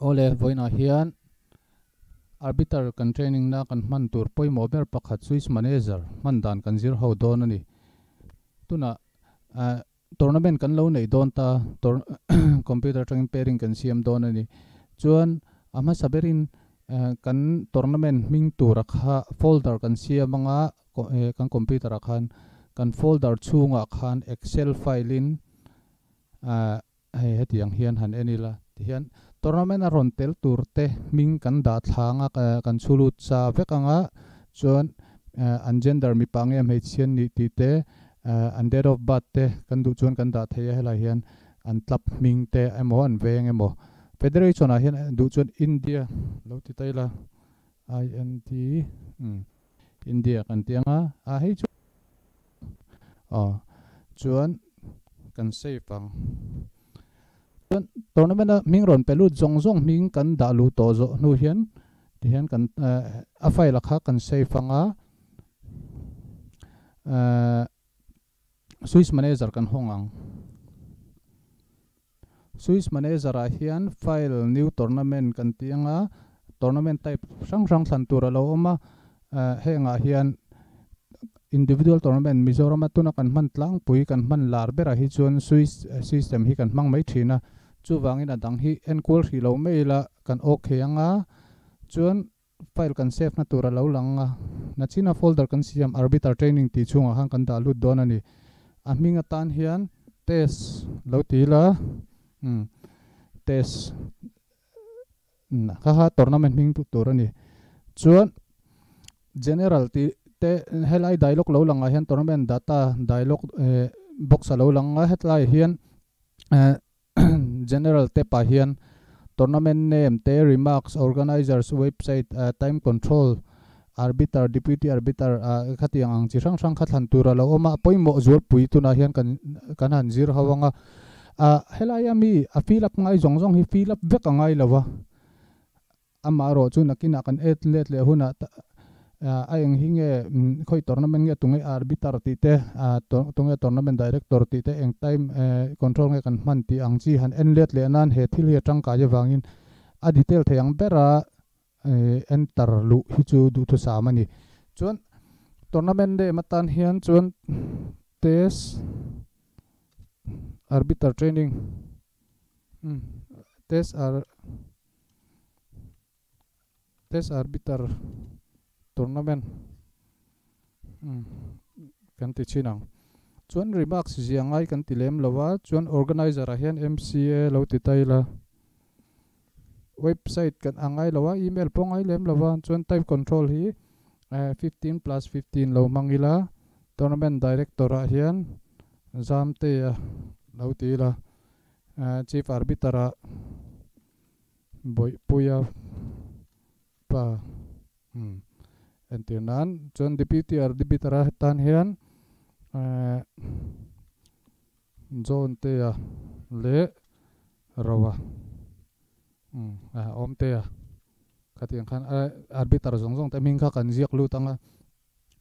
ole voina hian arbiter kan training na kan mantur tur pawimawh ber pakhat swiss manager mandan dan kan zir ho don ani tuna uh, tournament kan lo nei don ta computer training pairing kan siam dona ani chuan ama saberin uh, kan tournament ming tu rakha folder kan siam anga ko, eh, kan computer khan kan folder chunga khan excel file in a uh, hei hetiang hian han enila tihian tournament a ron tel tur te ming kan da thlanga eh, kan chulu cha vek anga chuan eh, an gender mi pange hmeichian ni ti te eh, an date of birth te kan du chuan kan da theia hela hian an tlap ming te emaw an veng emaw federation a ah hian du chuan india lo ti taila T hmm, india kan tianga a hei chu ah, chuan kan save ang tournament a ming ron pelu zong zong ming kan da lu to zo nu hian ti hian kan a fai lakha kan sei fanga swiss manager kan hongang swiss manager a hian file new tournament kan tianga tournament type sang sang thlan tur a lo awma he nga hian individual tournament mizoram atuna kan man tlang pui kan man lar bera hi chuan swiss eh, system hi kan mang mai thina chu adang hi enkol hi lo meila kan ok anga chuan file kan save na tura lo langa na china folder kan siam arbiter training ti chunga hang kan dalu don ani a tan hian test lo ti la hmm test na kha tournament ming tu tur ani chuan general ti te helai dialog lo langa hian tournament data dialog eh, box lo langa hetlai hian eh, general te pa hian tournament name te remarks organizers website uh, time control arbiter deputy arbiter uh, khatiang ang chi hrang hrang khatlan tura lo oma poimo zual pui tuna hian kan kan han zir hawanga a helaya mi a fill up ngai zong zong hi fill up vek ngai lawa amaro ro chu nakina kan et let le huna uh, ayang hinge um, koi tournament nge tunge arbiter ti te a uh, to, tungai tournament director ti te eng time uh, control nge kan man ti ang chi han en let le nan he thil he tang ka je wangin a detail the ang bera uh, enter lu hi chu du thu samani chon tournament de matan hian chon test arbiter training test ar test arbitrar tournament hmm. kan ti chinang chuan remarks ziangai kan ti lem lowa chuan organizer ah a hian MCA lo ti taila website kan angai lowa email pongai lem lowa chuan type control hi uh, eh, 15 plus 15 lo mangila tournament director a ah hian zam te a ah, lo ti la uh, chief arbiter a boy puya pa hmm. en jon dipiti ar Dipitara ra tan hian zone eh, te ya le rawa hmm, ah, om te ya kan, khan eh, arbitar zong zong te ming kha kan ziak lu tanga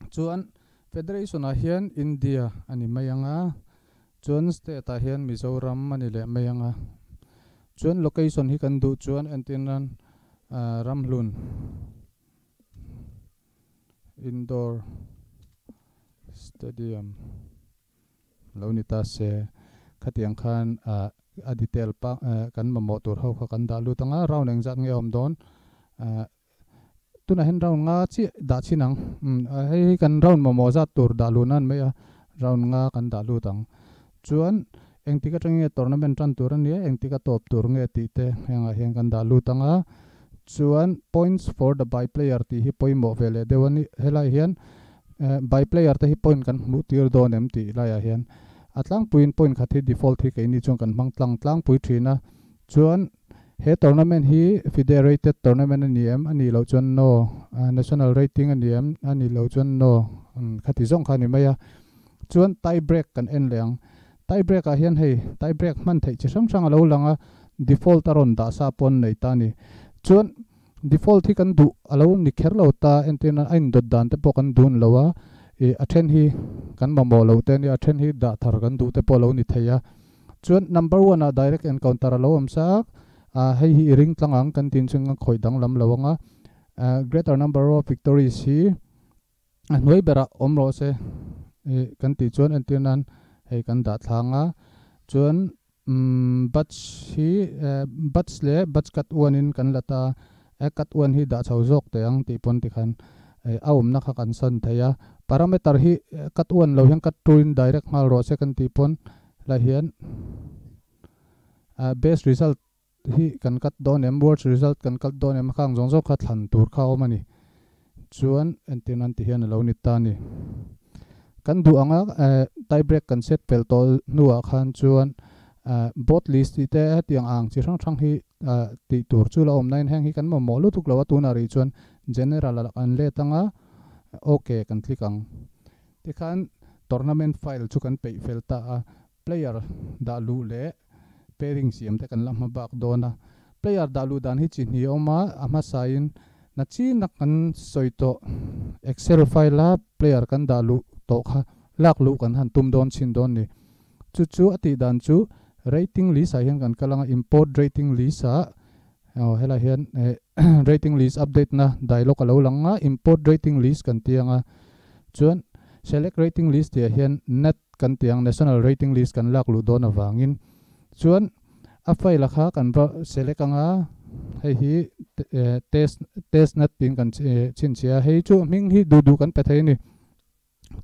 chuan federation a hian india ani mayanga chuan state a hian mizoram ani le mayanga chuan location hi kan du chuan eh, ram ramhlun indoor stadium lo ni ta se khatiang khan a a detail pa kan mamo tur ho kha kan da lu tanga round eng jat nge om don tuna hen round nga chi da chi nang hei kan round mamo jat tur da lu nan me a round nga kan da lu tang chuan eng tika tangi tournament ran turan ni eng tika top tur nge ti te henga heng kan da lu tanga chuan points for the by player ti hi poimawh ve le deuhani helai hian by player te hi point kan hmuh tur dawn em ti laiah hian a tlang puin point khathi default hi keini chung kan hmang tlang tlang pui thina chuan he tournament hi federated tournament ani em ani lo chuan no national rating ani em ani lo chuan no khati zong khani maya chuan tie break kan en leng tie break a hian hei tie break man thei chi hrang hrang a lo langa default aron da sa pon nei ta ni chuan default hi kan du alo ni kher lo ta en tin a in dot dan te pawh kan dun lo a e a then hi kan mamo lo te ni a then hi da thar kan du te pawh lo ni theia chuan number 1 a direct encounter lo am sak a hei hi ring tlangang kan tin chung khoi dang lam lo anga greater number of victories hi a noi bera om ro se eh, kan ti chuan en tin an hei kan da thlanga chuan um mm, bat ờ, hi bat le bat kat uanin kan lata e kat uan hi da chho jok te ang ti pon ti khan ờ, a um na kha kan san theya parameter hi kat ờ, uan lo hian kat tuin direct mal ro se kan ti pon la hian best result hi kan kat don em words result kan kat don em khang zong jok kha thlan tur kha om ani chuan antinan ti hian lo ni ta ni kan du anga tie break kan set pel to nuwa khan chuan bot list te a tiang ang chi hrang hrang hi ti tur chu la om nain heng hi kan ma mo lu tuk lawa tu na ri chuan general alak an le tanga okay kan click ang ti khan tournament file chu kan pei fel ta a player da lu le pairing siam te kan lam ma bak dona player da lu dan hi chi ni oma ama sain na chi na kan soito excel file la player kan da lu to kha lak lu kan han tum don chin don ni chu chu ati dan chu rating list ah hian kan kalanga import rating list a aw oh, hela hian eh, rating list update na dialog alo langa import rating list kan tianga chuan select rating list te hian net kan tiang national rating list kan lak lu don awangin chuan a file kha kan ba select anga hei hi eh, test test net pin kan eh, chin chia hei chu ming hi du du kan thei ni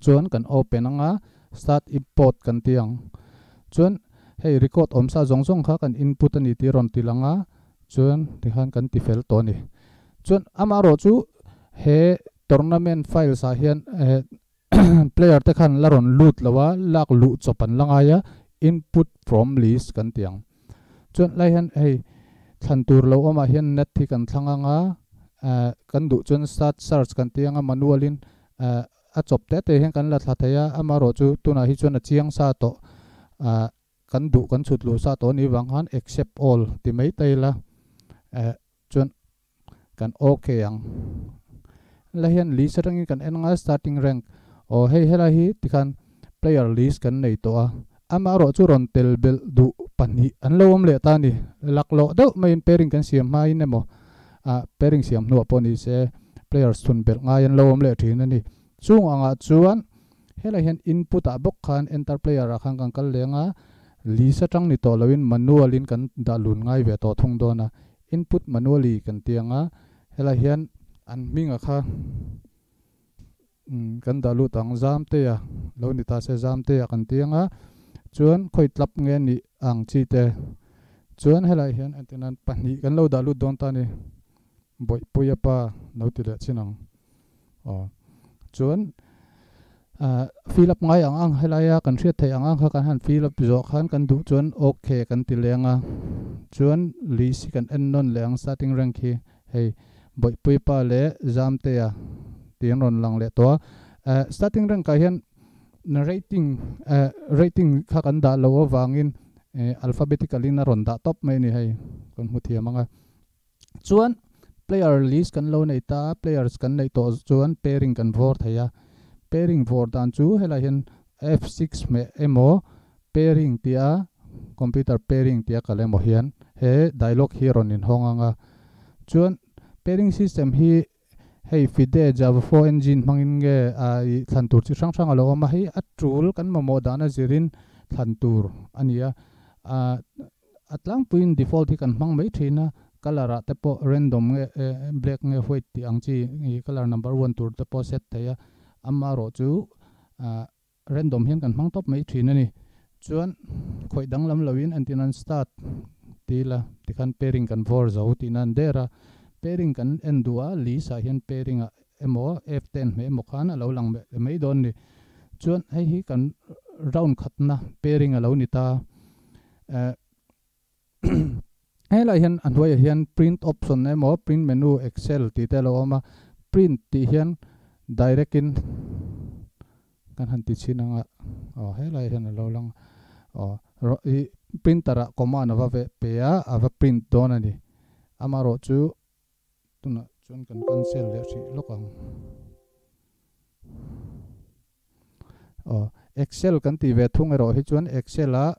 chuan kan open anga start import kan tiang chuan hei record om sa zong zong kha kan input ani ti ron tilanga chuan ti khan kan ti fel to ni chuan ama ro chu he tournament file sa hian player te laron la ron lawa lak lu chopan langa ya input from list kan tiang chuan lai hian hei thlan tur lo ama hian net thi kan thlanga nga kan du chuan start search kan tianga manual in a chop te te hian kan la thla ama ro chu tuna hi chuan a chiang sa to kan du kan chut lu sa to ni wang han accept all ti mai tai la eh chuan kan okay ang la hian li kan enga starting rank o hei hela hi ti kan player list kan nei to a ama ro chu ron tel bel du pani an lo le ta ni lak lo do main pairing kan siam mai ne mo a pairing siam nu poni se player sun bel ngai an lo om le thina ni chung anga chuan hela hian input a bok khan enter player a khang kang kal lenga lisa tang ni to lawin manual in đã da ngay về ve thông đó na input manual manually kan tianga hela hian an minga kha hmm, kan đã lu tang zam te ya lo ni ta se zam te ya kan tianga chuan khoi tlap nge ni ang chi te hiện anh tên antenan pahni kan lâu đã lu don ta ni boi apa pa no ti le chinang chuan ฟิลับง่ายอ่างให้ลายกันเสียไทยอ่างข้ากันหันฟิลับจอกหันกันดูจวนโอเคกันติเลียงอ่ะจวนลีสิกันเอ็นนนเลียงสาติงรังคีเฮ้ยบ่อยปุยป้าเล่จามเตียตีนรอนลังเล่ตัวเอ่อสาติงรังกายเห็นน rating เอ่อ rating ข้ากันด่าเลววางินเอ่อ alphabetically นรอนด่าท็อปไม่นี่เฮ้ยคนหัวเทียมังอ่ะจวน player list กันเลวในตา players กันในตัวจวน pairing กัน vote เฮีย pairing for dan chu hela hin f6 me e mo pairing tia computer pairing tia kale mo hian he dialog hi ron in hong anga chuan pairing system hi hey fide java 4 engine mangin nge ai thlan tur chi sang sang a ma hi a tool kan ma mo dana zirin thlan tur ania a atlang puin default hi kan mang mai thina color a te po random nge e, black nge white ti ang chi color number 1 tur te po set te ya amma ro chu random hian kan mang top mai thin ani chuan khoi dang lam loin an tin an start tila tikhan pairing kan vor zo tin an dera pairing kan endua li sa hian pairing a emo f10 me mo khan a lo lang me don ni chuan hei hi kan round khatna pairing a lo ni ta he lai hian an hian print option emo print menu excel ti te lo ama print ti hian direkin kan hanti china nga oh o helai hian lo lang oh ro i printer a koma na va ve pe a ava print don ani ama ro chu tuna chun kan cancel le si lokang oh excel kan ti ve thung e ro hi chuan excel a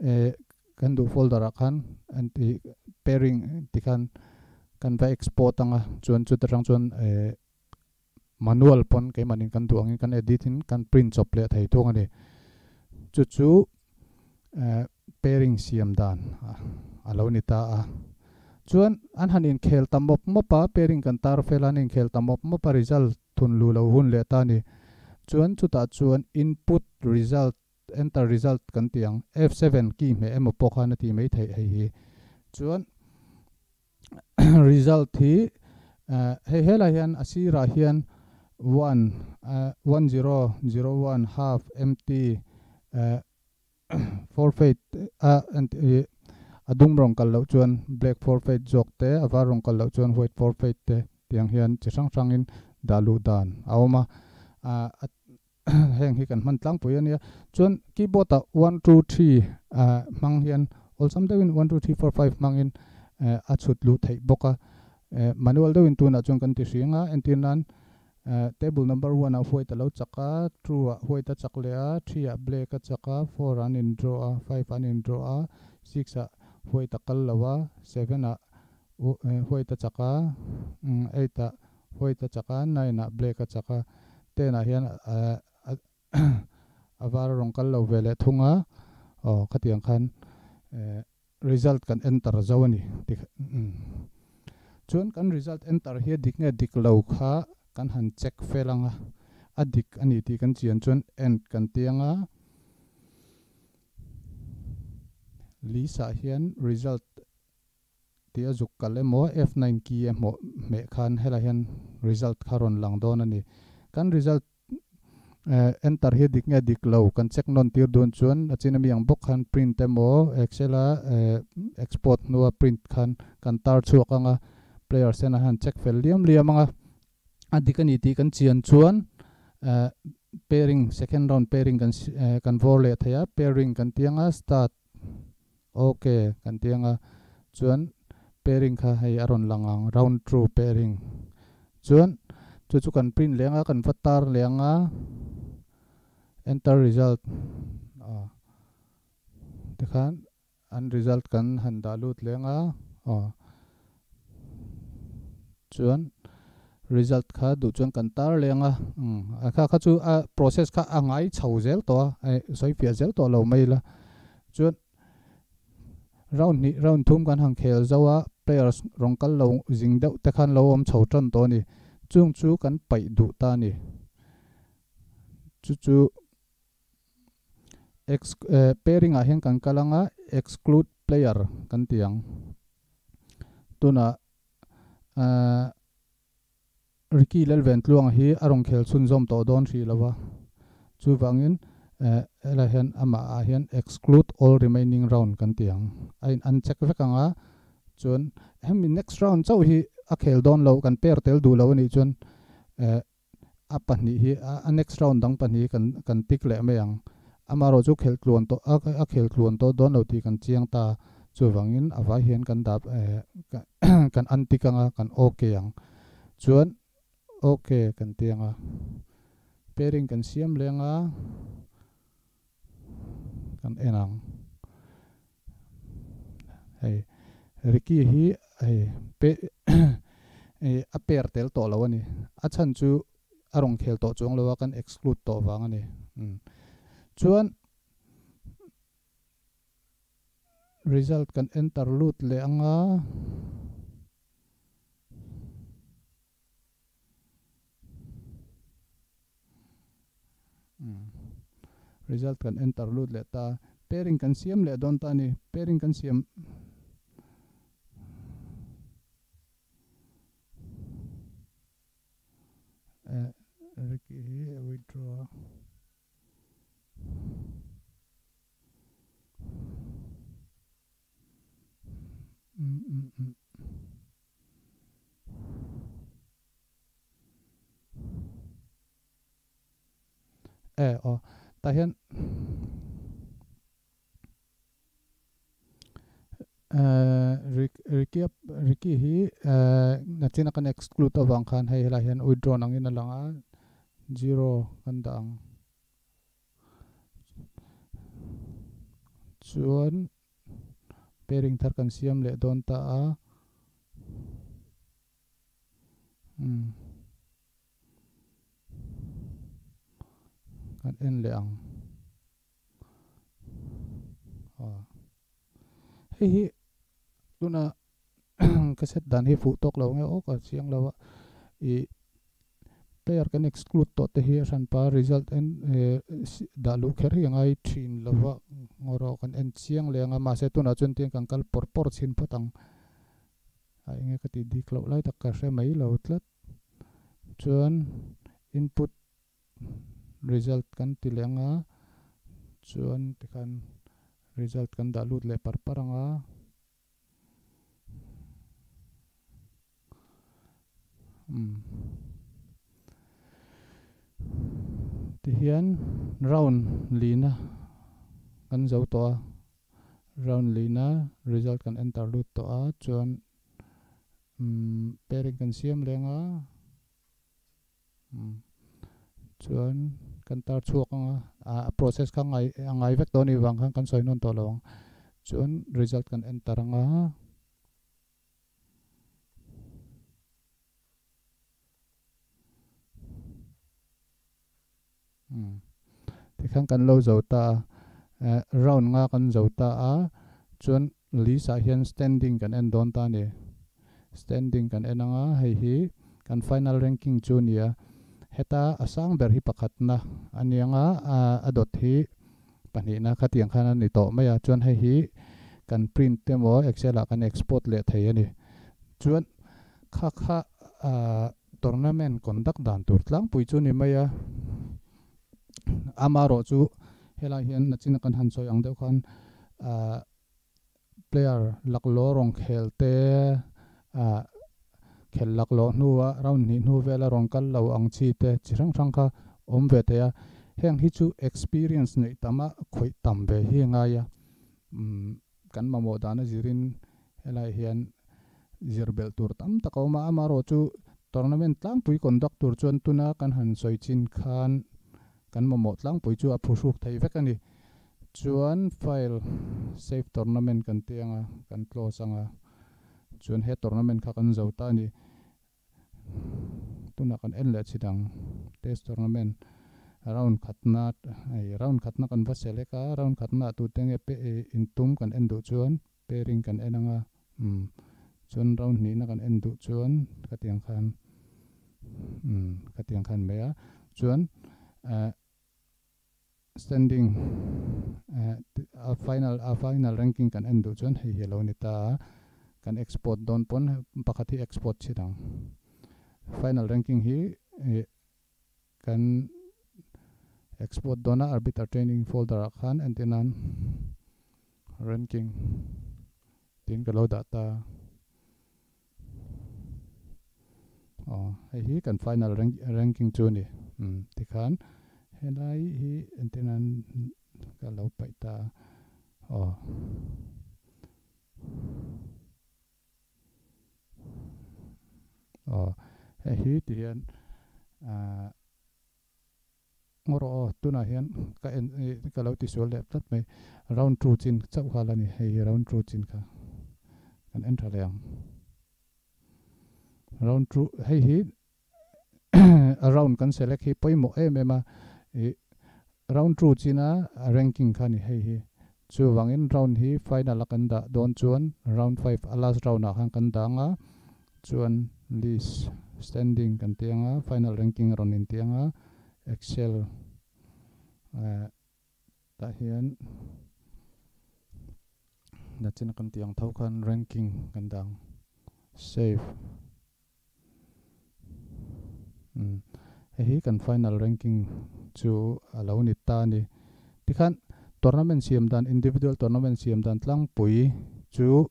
e kan du folder a khan anti pairing ti kan kan va export anga chuan chu tarang chuan e manual pon ke manin kan tu angin kan edit in kan print chop le thei thong ani chu chu pairing siam dan alo ni ta a chuan an hanin khel tamop mo pa pairing kan tar felanin khel tamop mo pa result thun lu lo hun le ta ni chuan chuta chuan input result enter result kan tiang f7 ki me emo pokha na ti mei thei hei hi chuan result hi hei hela hian asira hian one uh, one zero zero one half empty uh, forfeit uh, and uh, adung rong kal lo chuan black forfeit jok te avar rong kal lo chuan white forfeit te tiang hian chi sang sang in dalu dan awma a uh, heng hi kan man tlang pui ania chuan keyboard a 1 2 3 a mang hian olsam deuin 1 2 3 4 5 mang in uh, a chut lu thei boka uh, manual deuin tuna chuan kan ti ringa entin nan table number 1 a huai ta lo chaka true a huai ta chak le a 3 a black a chaka 4 an in draw a 5 an in draw a 6 a huai ta kal lawa 7 a huai ta chaka 8 a huai ta chaka 9 a black a chaka 10 a hian a var rong kal lo ve le thunga aw khatiang khan result kan enter zawani chuan kan result enter hi dikne diklo kha kan han check lang felanga adik ani ti kan chian chuan end kan tianga lisa hian result ti azuk kal mo f9 ki mo me khan hela hian result kharon lang don ani kan result eh, enter hi dik nga dik lo kan check non tir don chuan achina mi ang bok khan print emo excel a eh, export nuwa print khan kan tar chuak kanga player sen han check fel liam liam anga adi kan iti kan cian cuan eh, pairing second round pairing kan uh, kan thaya pairing kan tianga start oke okay, kan tianga cuan pairing kha hai aron langang round true pairing cuan chu chu kan print lenga kan fatar lenga enter result uh, oh. te khan result kan handalut lenga uh, oh. chuan result kha du chuan kan tar lenga mm, a kha kha chu a process kha a ngai chho zel to ai soi pia zel to lo mai la chuan round ni round thum kan hang khel zawa players rong kal lo jing deuh te khan lo om chho ton to ni chung chu kan pai du ta ni chu chu ex eh, pairing a heng kan kalanga exclude player kan tiang tuna uh, ริกี้เลเวนตลวงฮ้อารมณ์เคลซุนซอมต่อโดนทีละวะจูวังอินเอ่อละเห็นอามาเห็น exclude all remaining round กันเตียงไอ้อันเช็คเฟกังอ่ะจนเฮมี next round เจ้าฮีอะเคลดนเรากันเปิดเตลดูเรานี่จนเอออาปันนี้ฮีอ่น next round ดังปันนี้กันกันติ๊กและไม่ยังอามาเราจูเคลกลวนต่วอะเคลกลวนตัวดนเราที่กันเจียงตาจูวังอินอาไว้เหยนกันดับเอ่อกันอันติกังอ่ะกันโอเคยังจวน ok kan tianga pairing kan siam lenga kan enang hey riki hi hey pe a pair tel to lo ani a chan chu arong khel to chuang lo kan exclude to wang ani chuan mm. result kan enter lut le anga result kan interlude le ta pairing kan siam le don ta ni pairing kan siam uh, eh, withdraw mm -mm -mm. Eh, oh. dahin. Uh, eh, riki riki hi uh, eh, na china kan exclude awang khan hei la hian withdraw nang in alanga ah. zero kan dang chuan pairing thar kan siam le don ta a ah. mm. kan en leang he he tuna kaset dan he futok lo nge oka siang lawa i player kan exclude to te he asan result en da lu kheri yang ai trin lawa ngoro kan en siang leang ama se tuna chun tiang kankal por por sin patang ai nge kati di klo lai tak ka se mai lo tlat chuan input result kan tileng a chuan tikhan result kan dah lut par parpar anga mm. ti hian round lina kan zautoa to round lina result kan enter lut to a chuan um, hmm, pairing kan siam lenga mm. chuan kan tar chuak anga a process kha ngai angai vek to ni wang khan kan soinon to long chuan result kan enter anga hmm. thì khang cần lâu dầu ta round nga cần dầu ta á chuẩn lý xã hiện standing cần en don ta nè standing cần en nga hay hi cần final ranking chu nia heta asang ber hi pakhat na anianga a adot hi panina khatiang khana ni to mai a chuan hei hi kan print te mo excel a kan export le thei ani chuan kha kha a tournament conduct dan tur tlang pui chu ni mai a amaro chu hela hian na chin kan han so yang deuh khan a player laklo rong khel te a khelak lo hnuwa round hnih hnu vela rawn kal lo ang chi te chi hrang hrang kha awm ve te a heng hi chu experience nei tama khoi tam ve hi nga ya mm, kan mamo dana zirin helai hian zirbel tur tam tak awma ama ro chu tournament lang pui conduct tur chuan tuna kan han soi chin khan kan mamo tlang pui chu a phusuk thei kan ani chuan file save tournament kan tianga kan close anga chuan he tournament kha kan ta ni tunak an en le chidang test tournament round khatna ai round khatna kan vasele ka round khatna tu tenge pe intum kan en du chuan pairing kan en anga um chuan round ni na kan en du chuan katiang khan um katiang khan me a chuan standing a final a final ranking kan en du chuan hei hello ni ta kan export don pon pakhathi export chidang final ranking hi eh, kan export dona arbiter training folder khan and tinan ranking tin kalau data oh hi kan final rank, ranking chu ni um ti khan helai hi and tinan kalau paita oh oh hi ti hian a ngoro tuna hian ka en e, ka lo ti sual lep tat mai round true chin chau hala ni hei round true chin ka kan en tha leng round true hei hi around kan select hi poimo em ema e, round true china ranking khani hei hi chu wangin round hi final akan da don chuan round 5 alas round a khang kan da nga chuan list standing kan tianga final ranking ron in tianga excel uh, tahian hian na kan tiang kan ranking kan dang save mm hi kan final ranking chu alo ni ta ni tikhan tournament siam dan individual tournament siam dan tlang pui chu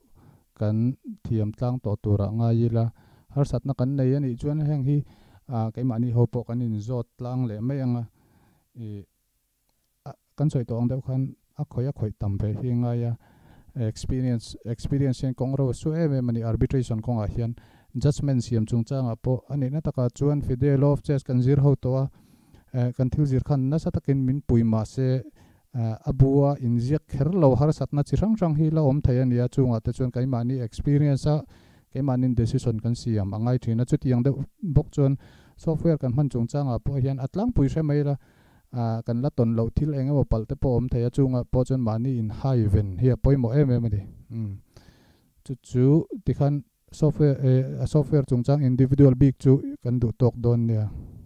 kan tiam tlang to tura ngayila har satna kan nei ani chuan heng hi a keima ni hopo kan in zot tlang le mai anga e kan soi tong deuh khan a khoi a khoi tam ve hi nga ya experience experience en kongro su em em ani arbitration konga hian judgment siam chung changa po ani na taka chuan fidel of chess kan zir ho to a kan thil zir khan na satakin min puima se abua inziak kher lo har satna chi rang rang hi la om thayania chunga te chuan kaima ni experience a keimanin decision kan siam angai thina chu tiang de bok chon software kan man chung changa po hian atlang pui hre mai la a kan la ton lo thil enga pal te po om theya chunga po chon mani in high ven hi poimo em em ni um chu chu tikhan software a software chung chang individual big chu kan du tok don ne